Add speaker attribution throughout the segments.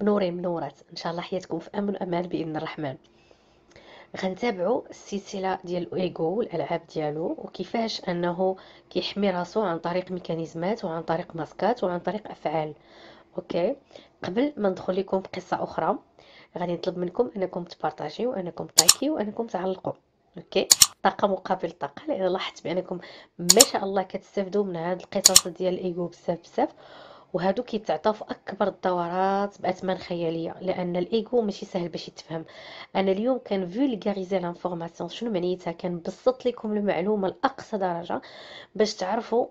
Speaker 1: منورين منورات ان شاء الله حياتكم في امن وامان باذن الرحمن غنتابعوا السلسله ديال الايغو والالعاب ديالو وكيفاش انه كيحمي راسو عن طريق ميكانيزمات وعن طريق ماسكات وعن طريق افعال اوكي قبل ما ندخل لكم بقصه اخرى غادي نطلب منكم انكم تبارطاجيو انكم تاكيو انكم تعلقوا اوكي طاقه مقابل طاقه لان لاحظت بانكم ما شاء الله كتستافدوا من هاد القصص ديال الايغو بزاف بزاف وهادو كيتعطاو في اكبر الدورات باثمان خياليه لان الايغو ماشي سهل باش يتفهم انا اليوم كان فولغاريزي لانفورماسيون شنو معنيتها كنبسط لكم المعلومه لاقصى درجه باش تعرفوا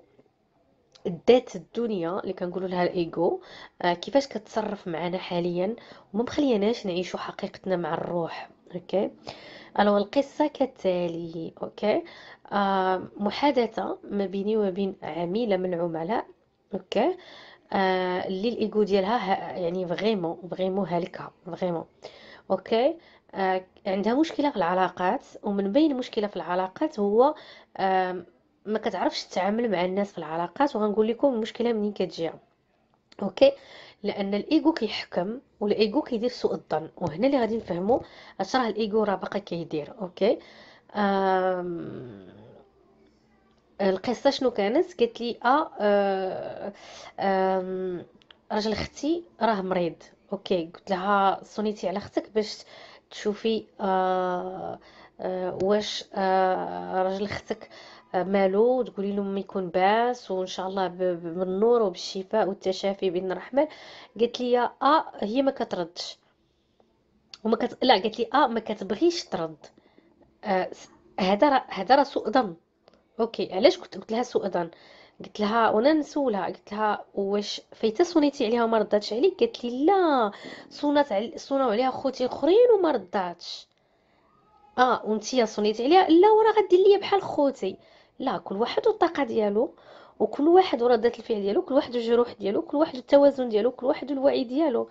Speaker 1: ذات الدنيا اللي كنقولوا لها الايغو آه، كيفاش كتصرف معنا حاليا وما مخليناش نعيشوا حقيقتنا مع الروح اوكي الو القصه كالتالي اوكي آه محادثه ما بيني وبين عميله من العملاء اوكي آه، اللي الايغو ديالها يعني فريمون فريمون هالكه فريمون اوكي آه، عندها مشكله في العلاقات ومن بين مشكله في العلاقات هو ما كتعرفش تتعامل مع الناس في العلاقات وغنقول لكم المشكله منين كتجي اوكي لان الايغو كيحكم والايغو كيدير سوء الظن وهنا اللي غادي نفهموا اش راه الايغو راه باقي كيدير اوكي أم... القصه شنو كانت قالت لي اه, آه, آه راجل اختي راه مريض اوكي قلت لها صونيتي على اختك باش تشوفي آه آه واش آه راجل اختك آه، مالو تقولي لهم يكون باس وان شاء الله بالنور وبالشفاء والتشافي بين الرحمن قالت لي آه،, اه هي ما كتردش وما كت... لا قالت لي اه ما كتبغيش ترد آه، هذا آه هذا راه سوء ظن اوكي علاش كنت قلت لها اذن قلت لها وانا نسولها قلت لها واش فايته صونيتي عليها وما رداتش عليك قالت لي لا صونات عل... صونوا عليها خوتي الاخرين وما رداتش اه وانتي صونيتي عليها لا وراه غدير ليا بحال خوتي لا كل واحد والطاقه ديالو وكل واحد ردات الفعل ديالو كل واحد الجروح ديالو كل واحد التوازن ديالو كل واحد الوعي ديالو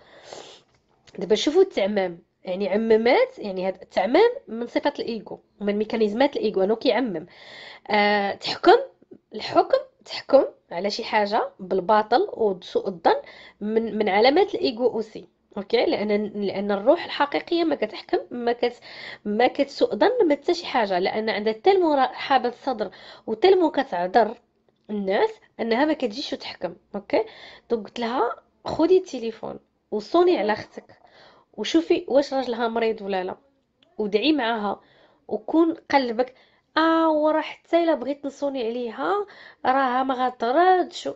Speaker 1: دابا شوفوا التعمام يعني عممات يعني هذا التعمام من صفة الإيجو ومن ميكانيزمات الإيجو أنه كيعمم أه تحكم الحكم تحكم على شي حاجة بالباطل وسوء الظن من من علامات الإيجو أوسي اوكي لان لان الروح الحقيقيه ما كتحكم ما كت ما كتسوء ظن ما حتى شي حاجه لان عندها حتى المرحابه الصدر وحتى كتعذر الناس انها ما كتجيش وتحكم اوكي دونك قلت لها خدي التليفون وصوني على اختك وشوفي واش راجلها مريض ولا لا ودعي معاها وكون قلبك اه وراه حتى الا بغيت نصوني عليها راها ما غتردش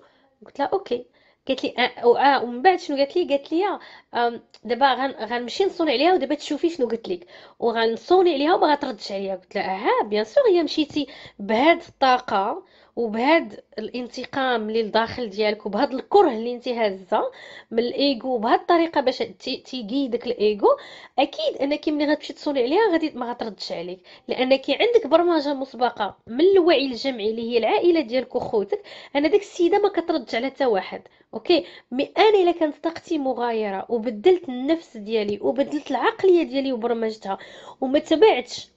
Speaker 1: قلت لها اوكي قالت لي آه،, اه, ومن بعد شنو قالت لي قالت لي آه، دابا غنمشي نصوني عليها ودابا تشوفي شنو قلت لك وغنصوني عليها وما غتردش عليا قلت لها اه بيان سور هي مشيتي بهاد الطاقه وبهاد الانتقام اللي لداخل ديالك وبهاد الكره اللي انت هازه من الايغو بهاد الطريقه باش تيقيدك الايغو اكيد انك ملي غتمشي تصوني عليها غادي ما غتردش عليك لانك عندك برمجه مسبقه من الوعي الجمعي اللي هي العائله ديالك وخوتك انا داك السيده ما كتردش على حتى واحد اوكي مي انا الا كانت طاقتي مغايره وبدلت النفس ديالي وبدلت العقليه ديالي وبرمجتها وما تبعتش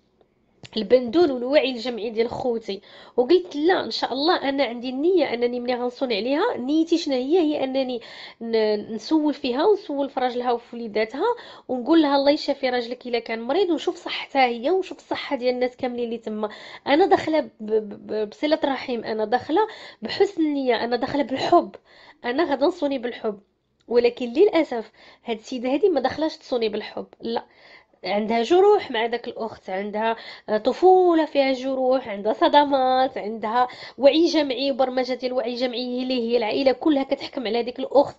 Speaker 1: البندول والوعي الجمعي ديال خوتي وقلت لا ان شاء الله انا عندي النيه انني ملي غنصون عليها نيتي شنو هي هي انني نسول فيها ونسول في راجلها وفي وليداتها ونقول لها الله يشافي راجلك الا كان مريض ونشوف صحتها هي ونشوف الصحه ديال الناس كاملين اللي تما انا داخله بصله الرحيم انا داخله بحسن نيه انا داخله بالحب انا غادا نصوني بالحب ولكن للاسف هاد السيده هادي ما دخلاش تصوني بالحب لا عندها جروح مع داك الاخت عندها آه، طفوله فيها جروح عندها صدمات عندها وعي جمعي برمجه ديال الوعي الجمعي اللي هي العائله كلها كتحكم على ديك الاخت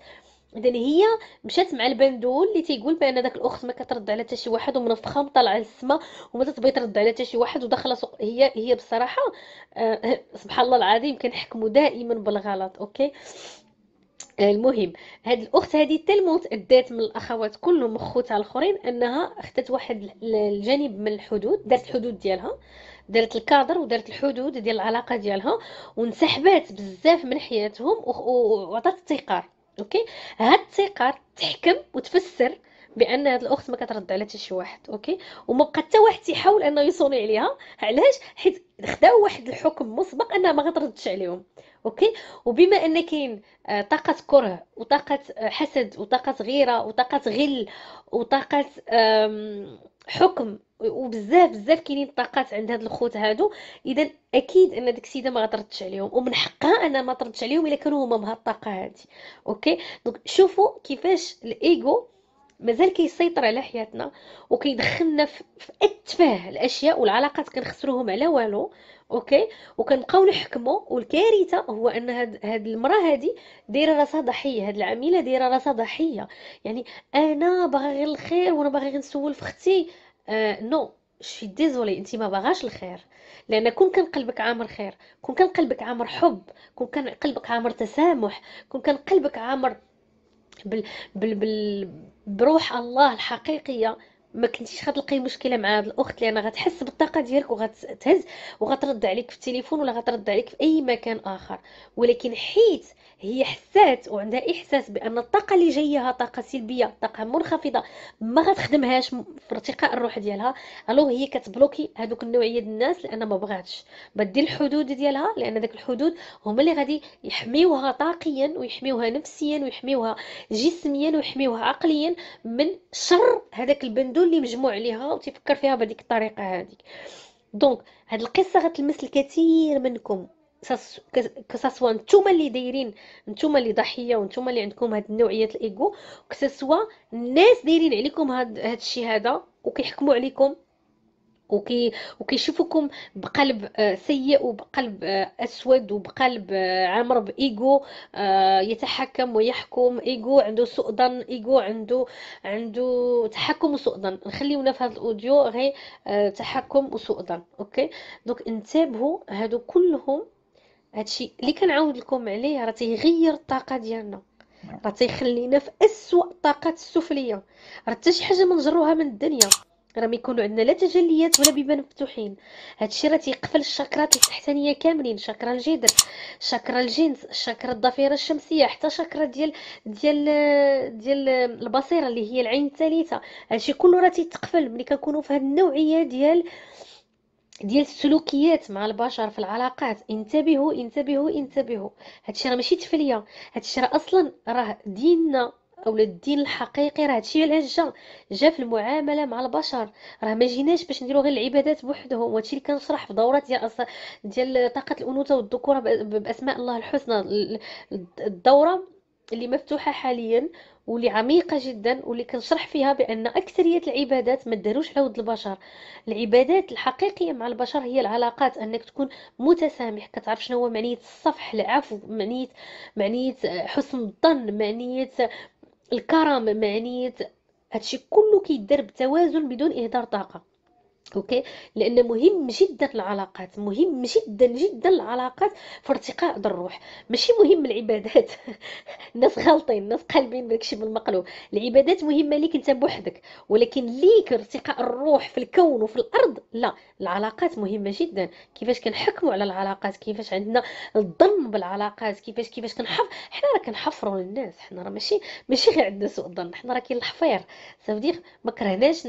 Speaker 1: اذا هي مشات مع البندول اللي تيقول بان داك الاخت ما كترد على حتى شي واحد ومنفخه مطلعه للسما وما تتبغي ترد على حتى شي واحد وداخله سوق هي هي بصراحه أه سبحان الله العظيم كنحكموا دائما بالغلط اوكي المهم هاد الاخت هادي تلمونت ادات من الاخوات كلهم اخوتها الاخرين انها اختت واحد الجانب من الحدود دارت الحدود ديالها دارت الكادر ودارت الحدود ديال العلاقه ديالها وانسحبات بزاف من حياتهم وعطات التيقار اوكي هاد التيقار تحكم وتفسر بان هاد الاخت ما كترد على حتى شي واحد اوكي وما بقى حتى واحد تيحاول انه يصوني عليها علاش حيت خداو واحد الحكم مسبق انها ما غتردش عليهم اوكي وبما ان كاين آه، طاقه كره وطاقه آه، حسد وطاقه غيره وطاقه غل وطاقه حكم وبزاف بزاف كاينين طاقات عند هاد الخوت هادو اذا اكيد ان ديك السيده ما غتردش عليهم ومن حقها انها ما تردش عليهم الا كانوا هما بهاد الطاقه هادي اوكي دونك شوفوا كيفاش الايغو مازال كيسيطر على حياتنا وكيدخلنا في اتفاه الاشياء والعلاقات كنخسروهم على والو اوكي وكنبقاو نحكموا والكارثه هو ان هاد, هاد المراه هادي دايره راسها ضحيه هاد العميله دايره راسها ضحيه يعني انا باغا غير الخير وانا باغا غير نسول في اختي آه نو شي ديزولي انت ما باغاش الخير لان كون كان قلبك عامر خير كون كان قلبك عامر حب كون كان قلبك عامر تسامح كون كان قلبك عامر بال بال بال بروح الله الحقيقيه ما كنتيش غتلقي مشكله مع هاد الاخت لان غتحس بالطاقه ديالك وغتهز وغترد عليك في التليفون ولا غترد عليك في اي مكان اخر ولكن حيت هي حسات وعندها احساس بان الطاقه اللي جايه طاقه سلبيه طاقه منخفضه ما غتخدمهاش في ارتقاء الروح ديالها الو هي كتبلوكي هذوك النوعيه ديال الناس لان ما بغاتش بدي الحدود ديالها لان داك الحدود هما اللي غادي يحميوها طاقيا ويحميوها نفسيا ويحميوها جسميا ويحميوها عقليا من شر هذاك البندول اللي مجموع عليها وتفكر فيها بهذيك الطريقه هذيك دونك هاد القصه غتلمس الكثير منكم كساسوا نتوما اللي دايرين نتوما اللي ضحيه وانتوما اللي عندكم هاد نوعيه الايغو كساسوا الناس دايرين عليكم هاد هاد الشيء هذا وكيحكموا عليكم وكي وكيشوفوكم بقلب آه، سيء وبقلب آه، اسود وبقلب آه، عامر بايغو يتحكم ويحكم ايغو عنده سوء ظن ايغو عنده عنده تحكم وسوء ظن نخليونا في هذا الاوديو غير تحكم وسوء ظن اوكي دونك انتبهوا هادو كلهم هادشي اللي كنعاود لكم عليه راه تيغير الطاقه ديالنا نعم. راه تيخلينا في اسوء الطاقات السفليه راه حتى شي حاجه منجروها من الدنيا راه ما يكونوا عندنا لا تجليات ولا بيبان مفتوحين هادشي راه تيقفل الشاكرات التحتانيه كاملين شاكرا الجدر شاكرا الجنس شاكرا الضفيره الشمسيه حتى شاكرا ديال ديال ديال البصيره اللي هي العين الثالثه هادشي كله راه تيتقفل ملي كنكونوا في هاد النوعيه ديال ديال السلوكيات مع البشر في العلاقات انتبهوا انتبهوا انتبهوا هادشي راه ماشي تفليه هادشي راه اصلا راه ديننا اولا الدين الحقيقي راه هادشي علاش جا جا في المعامله مع البشر راه ما جيناش باش نديرو غير العبادات بوحدهم وهادشي اللي كنشرح في دورات ديال ديال طاقه الانوثه والذكوره باسماء الله الحسنى الدوره اللي مفتوحه حاليا واللي عميقه جدا واللي كنشرح فيها بان اكثريه العبادات ما داروش عود البشر العبادات الحقيقيه مع البشر هي العلاقات انك تكون متسامح كتعرف شنو هو معنيه الصفح العفو معنيه معنيه حسن الظن معنيه الكرم معنيه هادشي كله كيدار بتوازن بدون اهدار طاقه اوكي لان مهم جدا العلاقات مهم جدا جدا العلاقات في ارتقاء الروح ماشي مهم العبادات الناس غالطين الناس قلبين داكشي بالمقلوب العبادات مهمه ليك انت بوحدك ولكن ليك ارتقاء الروح في الكون وفي الارض لا العلاقات مهمه جدا كيفاش كنحكموا على العلاقات كيفاش عندنا الظن بالعلاقات كيفاش كيفاش كنحف حنا راه كنحفروا للناس حنا راه ماشي ماشي غير عندنا سوء الظن حنا راه كاين الحفير صافي ما كرهناش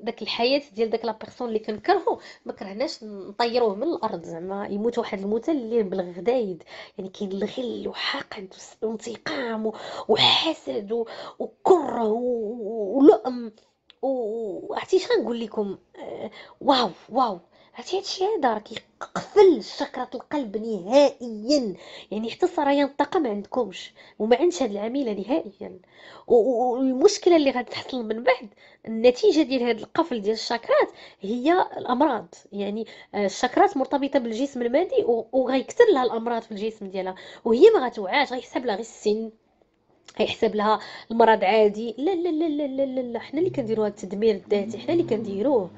Speaker 1: داك الحياه ديال داك بيرسون اللي كنكرهو ما كرهناش نطيروه من الارض زعما يموت واحد الموته اللي بالغدايد يعني كاين الغل وحقد وانتقام وحسد وكره ولؤم وعرفتي شنو نقول لكم آه، واو واو عرفتي هادشي هذا راه كيقفل شكرة القلب نهائيا يعني حتى سريان الطاقه ما عندكمش وما عندش هاد العميله نهائيا والمشكله اللي غتحصل من بعد النتيجه ديال هاد القفل ديال الشكرات هي الامراض يعني آه، الشكرات مرتبطه بالجسم المادي وغيكثر لها الامراض في الجسم ديالها وهي ما غتوعاش غيحسب لها غير السن يحسب لها المرض عادي لا لا لا لا لا, لا, حنا اللي كنديروا هاد التدمير الذاتي حنا اللي كنديروه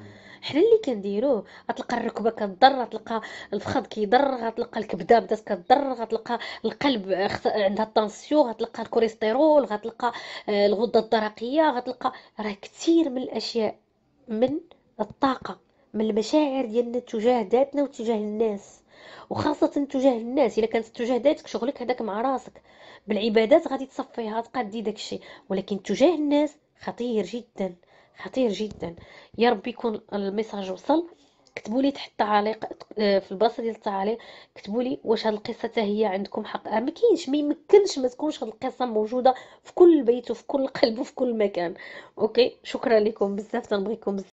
Speaker 1: حنا اللي كنديروه غتلقى الركبه كتضر غتلقى الفخذ كيضر غتلقى الكبده بدات كتضر غتلقى القلب عندها الطنسيون غتلقى الكوليسترول غتلقى آه، الغده الدرقيه غتلقى راه كثير من الاشياء من الطاقه من المشاعر ديالنا تجاه ذاتنا وتجاه الناس وخاصة تجاه الناس الا كانت تجاه ذاتك شغلك هذاك مع راسك بالعبادات غادي تصفيها تقدي داكشي ولكن تجاه الناس خطير جدا خطير جدا يا ربي يكون الميساج وصل كتبوا لي تحت التعاليق في البلاصه ديال التعليق كتبوا لي واش هاد القصه حتى هي عندكم حق آه، ما كاينش ما يمكنش ما تكونش هاد القصه موجوده في كل بيت وفي كل قلب وفي كل مكان اوكي شكرا لكم بزاف تنبغيكم بزاف